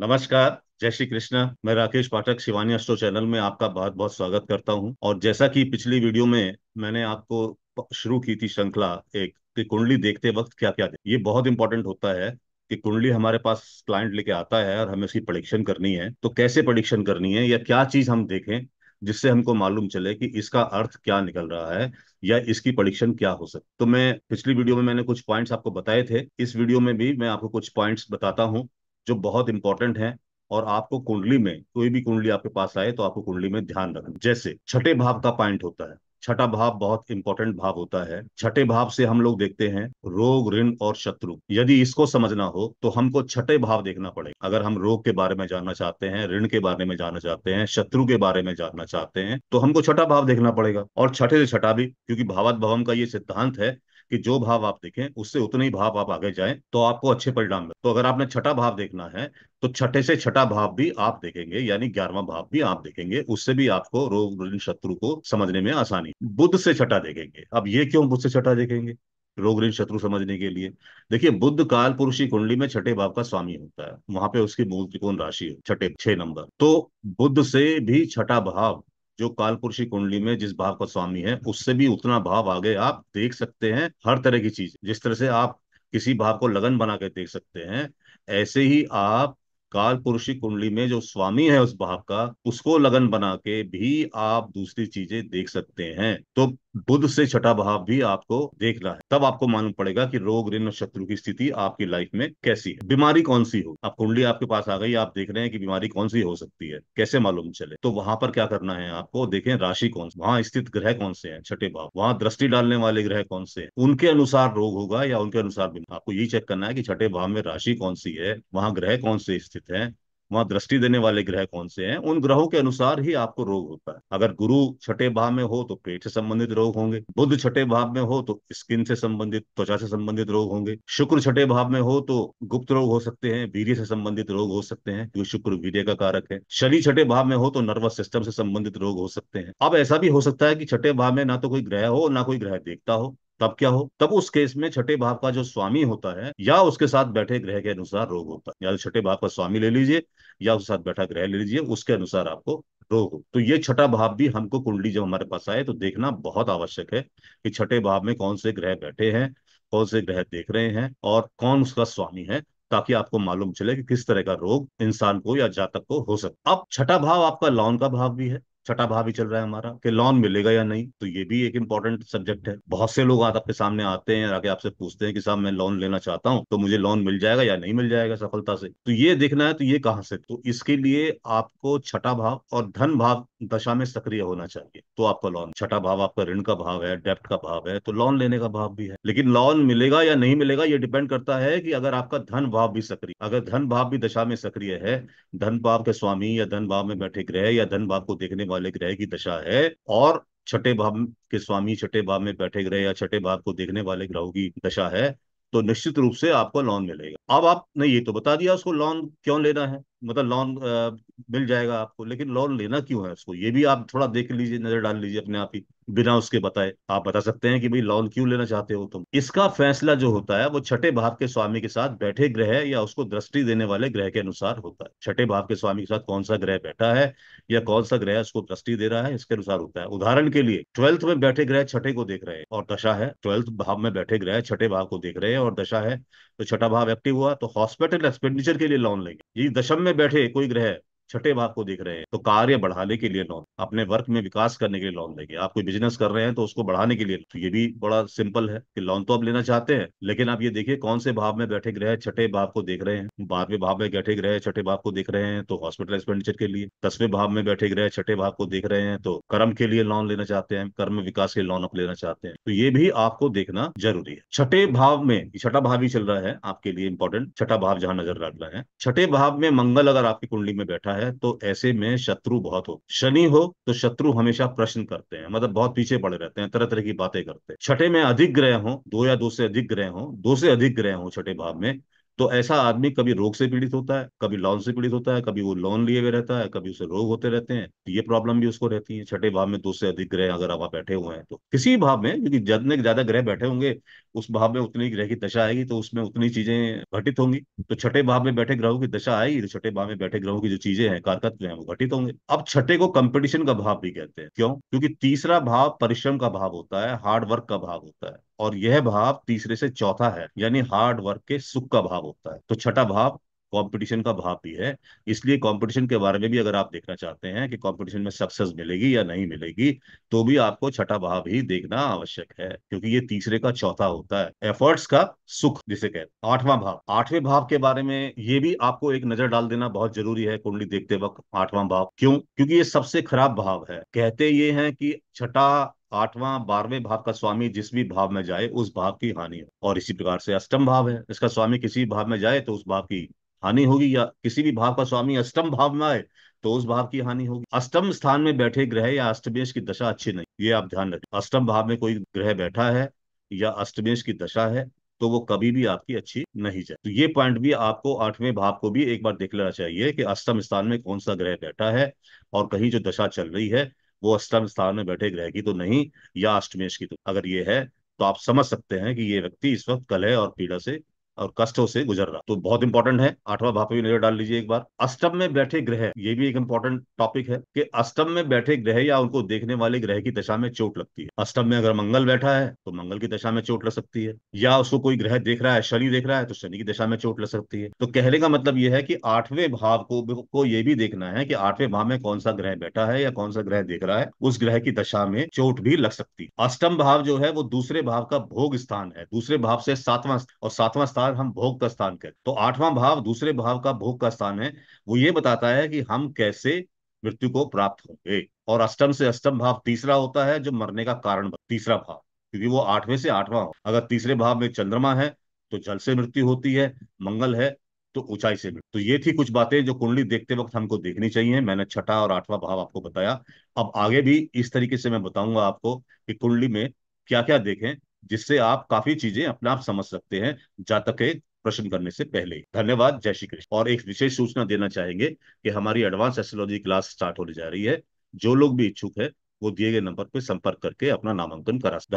नमस्कार जय श्री कृष्ण मैं राकेश पाठक शिवानी अस्ट्रो चैनल में आपका बहुत बहुत स्वागत करता हूं और जैसा कि पिछली वीडियो में मैंने आपको शुरू की थी श्रृंखला एक कि कुंडली देखते वक्त क्या क्या ये बहुत इंपॉर्टेंट होता है कि कुंडली हमारे पास क्लाइंट लेके आता है और हमें उसकी प्रडिक्शन करनी है तो कैसे प्रडिक्शन करनी है या क्या चीज हम देखें जिससे हमको मालूम चले कि इसका अर्थ क्या निकल रहा है या इसकी प्रडिक्शन क्या हो सकती तो मैं पिछली वीडियो में मैंने कुछ पॉइंट्स आपको बताए थे इस वीडियो में भी मैं आपको कुछ पॉइंट्स बताता हूँ जो बहुत इंपॉर्टेंट है और आपको कुंडली में कोई भी कुंडली आपके पास आए तो आपको कुंडली में ध्यान रखना जैसे छठे भाव का पॉइंट होता है छठा भाव बहुत इंपॉर्टेंट भाव होता है छठे भाव से हम लोग देखते हैं रोग ऋण और शत्रु यदि इसको समझना हो तो हमको छठे भाव देखना पड़ेगा अगर हम रोग के बारे में जानना चाहते हैं ऋण के बारे में जानना चाहते हैं शत्रु के बारे में जानना चाहते हैं तो हमको छठा भाव देखना पड़ेगा और छठे से छठा भी क्योंकि भावत भवम का ये सिद्धांत है कि जो भाव आप देखें उससे उतने ही भाव आप आगे जाएं तो आपको अच्छे परिणाम मिले तो अगर आपने छठा भाव देखना है तो छठे से छठा भाव भी आप देखेंगे यानी ग्यारहवा भाव भी आप देखेंगे उससे भी आपको रोग ऋण शत्रु को समझने में आसानी बुद्ध से छठा देखेंगे अब ये क्यों बुद्ध से छठा देखेंगे रोग ऋण शत्रु समझने के लिए देखिए बुद्ध काल पुरुषी कुंडली में छठे भाव का स्वामी होता है वहां पे उसकी मूल त्रिकोण राशि है छठे छह नंबर तो बुद्ध से भी छठा भाव जो कालपुरुषी कुंडली में जिस भाव का स्वामी है उससे भी उतना भाव आगे आप देख सकते हैं हर तरह की चीज जिस तरह से आप किसी भाव को लगन बना के देख सकते हैं ऐसे ही आप काल पुरुषी कुंडली में जो स्वामी है उस भाव का उसको लगन बना के भी आप दूसरी चीजें देख सकते हैं तो बुद्ध से छठा भाव भी आपको देखना है तब आपको मालूम पड़ेगा कि रोग ऋण और शत्रु की स्थिति आपकी लाइफ में कैसी है बीमारी कौन सी हो आप कुंडली आपके पास आ गई आप देख रहे हैं कि बीमारी कौन सी हो सकती है कैसे मालूम चले तो वहां पर क्या करना है आपको देखें राशि कौन वहां स्थित ग्रह कौन से हैं छठे भाव वहां दृष्टि डालने वाले ग्रह कौन से हैं उनके अनुसार रोग होगा या उनके अनुसार आपको ये चेक करना है कि छठे भाव में राशि कौन सी है वहां ग्रह कौन से स्थित है वहां दृष्टि देने वाले ग्रह कौन से हैं उन ग्रहों के अनुसार ही आपको रोग होता है अगर गुरु छठे भाव में हो तो पेट से संबंधित रोग होंगे बुद्ध छठे भाव में हो तो स्किन से संबंधित त्वचा से संबंधित रोग होंगे शुक्र छठे भाव में हो तो गुप्त रोग हो सकते हैं वीर्य से संबंधित रोग हो सकते हैं क्योंकि शुक्र वीर्य का कारक है शनि छठे भाव में हो तो नर्वस सिस्टम से संबंधित रोग हो सकते हैं अब ऐसा भी हो सकता है कि छठे भाव में ना तो कोई ग्रह हो ना कोई ग्रह देखता हो तब क्या हो तब उस केस में छठे भाव का जो स्वामी होता है या उसके साथ बैठे ग्रह के अनुसार रोग होता है या छठे भाव का स्वामी ले लीजिए या उसके साथ बैठा ग्रह ले लीजिए उसके अनुसार आपको रोग हो तो ये छठा भाव भी हमको कुंडली जब हमारे पास आए तो देखना बहुत आवश्यक है कि छठे भाव में कौन से ग्रह बैठे हैं कौन से ग्रह देख रहे हैं और कौन उसका स्वामी है ताकि आपको मालूम चले कि किस तरह का रोग इंसान को या जातक को हो सके अब छठा भाव आपका लॉन का भाव भी है छठा भाव ही चल रहा है हमारा कि लोन मिलेगा या नहीं तो ये भी एक इम्पोर्टेंट सब्जेक्ट है बहुत से लोग आपके सामने आते हैं आके आपसे पूछते हैं कि साहब मैं लोन लेना चाहता हूँ तो मुझे लोन मिल जाएगा या नहीं मिल जाएगा सफलता से तो ये देखना है तो ये कहाँ से तो इसके लिए आपको छठा भाव और धन भाव दशा में सक्रिय होना चाहिए तो आपका लोन छठा भाव आपका ऋण का भाव है डेप्ट का भाव है तो लोन लेने का भाव भी है लेकिन लोन मिलेगा या नहीं मिलेगा ये डिपेंड करता है कि अगर आपका धन भाव भी सक्रिय अगर धन भाव भी दशा में सक्रिय है धन भाव के स्वामी या धन भाव में बैठे ग्रह या धन भाव को देखने वाले वाले ग्रह की दशा है और छठे भाव के स्वामी छठे भाव में बैठे ग्रह या छठे भाव को देखने वाले ग्रहों की दशा है तो निश्चित रूप से आपको लोन मिलेगा अब आपने ये तो बता दिया उसको लोन क्यों लेना है मतलब लोन मिल जाएगा आपको लेकिन लोन लेना क्यों है उसको ये भी आप थोड़ा देख लीजिए नजर डाल लीजिए अपने आप ही बिना उसके बताए आप बता सकते हैं कि भाई लोन क्यों लेना चाहते हो तुम इसका फैसला जो होता है वो छठे भाव के स्वामी के साथ बैठे ग्रह या उसको दृष्टि देने वाले ग्रह के अनुसार होता है छठे भाव के स्वामी के साथ कौन सा ग्रह बैठा है या कौन सा ग्रह उसको दृष्टि दे रहा है इसके अनुसार होता है उदाहरण के लिए ट्वेल्थ में बैठे ग्रह छठे को देख रहे हैं और दशा है ट्वेल्थ भाव में बैठे ग्रह छठे भाव को देख रहे हैं और दशा है तो छठा भाव एक्टिव हुआ तो हॉस्पिटल एक्सपेंडिचर के लिए लोन लेंगे ये दशम में में बैठे कोई ग्रह छठे भाग को देख रहे हैं तो कार्य बढ़ाने के लिए लोन अपने वर्क में विकास करने के लिए लोन लेंगे आप कोई बिजनेस कर रहे हैं तो उसको बढ़ाने के लिए तो ये भी बड़ा सिंपल है कि लोन तो आप लेना चाहते हैं लेकिन आप ये देखिए कौन से भाव में बैठे ग्रह छठे भाव को देख रहे हैं बारहवें भाव में बैठे ग्रह छठे भाव को देख रहे हैं तो हॉस्पिटल एक्सपेंडिचर के लिए दसवें भाव में बैठे ग्रह छठे भाव को देख रहे हैं तो कर्म के लिए लोन लेना चाहते हैं कर्म विकास के लोन आप लेना चाहते हैं तो ये भी आपको देखना जरूरी है छठे भाव में छठा भाव ही चल रहा है आपके लिए इंपॉर्टेंट छठा भाव जहां नजर रख रहे हैं छठे भाव में मंगल अगर आपकी कुंडली में बैठा है है तो ऐसे में शत्रु बहुत हो शनि हो तो शत्रु हमेशा प्रश्न करते हैं मतलब बहुत पीछे पड़े रहते हैं तरह तरह की बातें करते हैं छठे में अधिक ग्रह हो दो या दो से अधिक ग्रह हो दो से अधिक ग्रह हो छठे भाव में तो ऐसा आदमी कभी रोग से पीड़ित होता है कभी लोन से पीड़ित होता है कभी वो लोन लिए हुए रहता है कभी उसे रोग होते रहते हैं तो ये प्रॉब्लम भी उसको रहती है छठे भाव में दो से अधिक ग्रह अगर आप बैठे हुए हैं तो किसी भाव में क्योंकि जितने ज्यादा ग्रह बैठे होंगे उस भाव में उतनी ग्रह की दशा आएगी तो उसमें उतनी चीजें घटित होंगी तो छठे भाव में बैठे ग्रहों की दशा आएगी तो छठे भाव में बैठे ग्रहों की जो चीजें हैं कारकत्व है वो घटित होंगे अब छठे को कंपटीशन का भाव भी कहते हैं क्यों क्योंकि तीसरा भाव परिश्रम का भाव होता है हार्डवर्क का भाव होता है और यह भाव तीसरे से चौथा है यानी हार्ड वर्क के सुख का भाव होता है तो छठा भाव कंपटीशन का भाव भी है इसलिए कंपटीशन के बारे में भी अगर आप देखना चाहते हैं कि कंपटीशन में सक्सेस मिलेगी या नहीं मिलेगी तो भी आपको छठा भाव ही देखना आवश्यक है क्योंकि ये तीसरे का चौथा होता है एफर्ट्स का सुख जिसे कहते हैं आठवां भाव आठवें भाव के बारे में ये भी आपको एक नजर डाल देना बहुत जरूरी है कुंडली देखते वक्त आठवां भाव क्यों क्योंकि ये सबसे खराब भाव है कहते ये है कि छठा आठवां बारहवें भाव का स्वामी जिस भी भाव में जाए उस भाव की हानि है और इसी प्रकार से अष्टम भाव है इसका स्वामी किसी भाव में जाए तो उस भाव की हानि होगी या किसी भी भाव का स्वामी अष्टम भाव में आए तो उस भाव की हानि होगी अष्टम स्थान में बैठे ग्रह या अष्टमेश की दशा अच्छी नहीं ये आप ध्यान रखें अष्टम भाव में कोई ग्रह बैठा है या अष्टमेश की दशा है तो वो कभी भी आपकी अच्छी नहीं जाए तो ये पॉइंट भी आपको आठवें भाव को भी एक बार देख लेना चाहिए कि अष्टम स्थान में कौन सा ग्रह बैठा है और कहीं जो दशा चल रही है वो अष्टम स्थान में बैठे ग्रह की तो नहीं या अष्टमेश की तो अगर ये है तो आप समझ सकते हैं कि ये व्यक्ति इस वक्त कलह और पीड़ा से और कष्टों से गुजर रहा तो बहुत इंपॉर्टेंट है आठवां भाव पे भी नजर डाल लीजिए एक बार अष्टम में बैठे ग्रह ये भी एक इंपॉर्टेंट टॉपिक है कि अष्टम में बैठे ग्रह या उनको देखने वाले ग्रह की दशा में चोट लगती है अष्टम में अगर मंगल बैठा है तो मंगल की दशा में चोट लग सकती है या उसको कोई ग्रह देख रहा है शनि देख रहा है तो शनि की दशा में चोट लग सकती है तो कहने का मतलब यह है कि आठवें भाव को, को यह भी देखना है कि आठवें भाव में कौन सा ग्रह बैठा है या कौन सा ग्रह देख रहा है उस ग्रह की दशा में चोट भी लग सकती है अष्टम भाव जो है वो दूसरे भाव का भोग स्थान है दूसरे भाव से सातवां और सातवां स्थान भाव हम भोग का स्थान कहते तो आठवां भाव दूसरे भाव का भोग का स्थान है वो ये बताता है कि हम कैसे मृत्यु को प्राप्त होंगे और अष्टम से अष्टम भाव तीसरा होता है जो मरने का कारण तीसरा भाव क्योंकि वो आठवें से आठवां हो अगर तीसरे भाव में चंद्रमा है तो जल से मृत्यु होती है मंगल है तो ऊंचाई से मृत्यु तो ये थी कुछ बातें जो कुंडली देखते वक्त हमको देखनी चाहिए मैंने छठा और आठवां भाव आपको बताया अब आगे भी इस तरीके से मैं बताऊंगा आपको कि कुंडली में क्या क्या देखें जिससे आप काफी चीजें अपने आप समझ सकते हैं जातक के प्रश्न करने से पहले धन्यवाद जय श्री कृष्ण और एक विशेष सूचना देना चाहेंगे कि हमारी एडवांस एस्ट्रोलॉजी क्लास स्टार्ट होने जा रही है जो लोग भी इच्छुक है वो दिए गए नंबर पर संपर्क करके अपना नामांकन करा सकते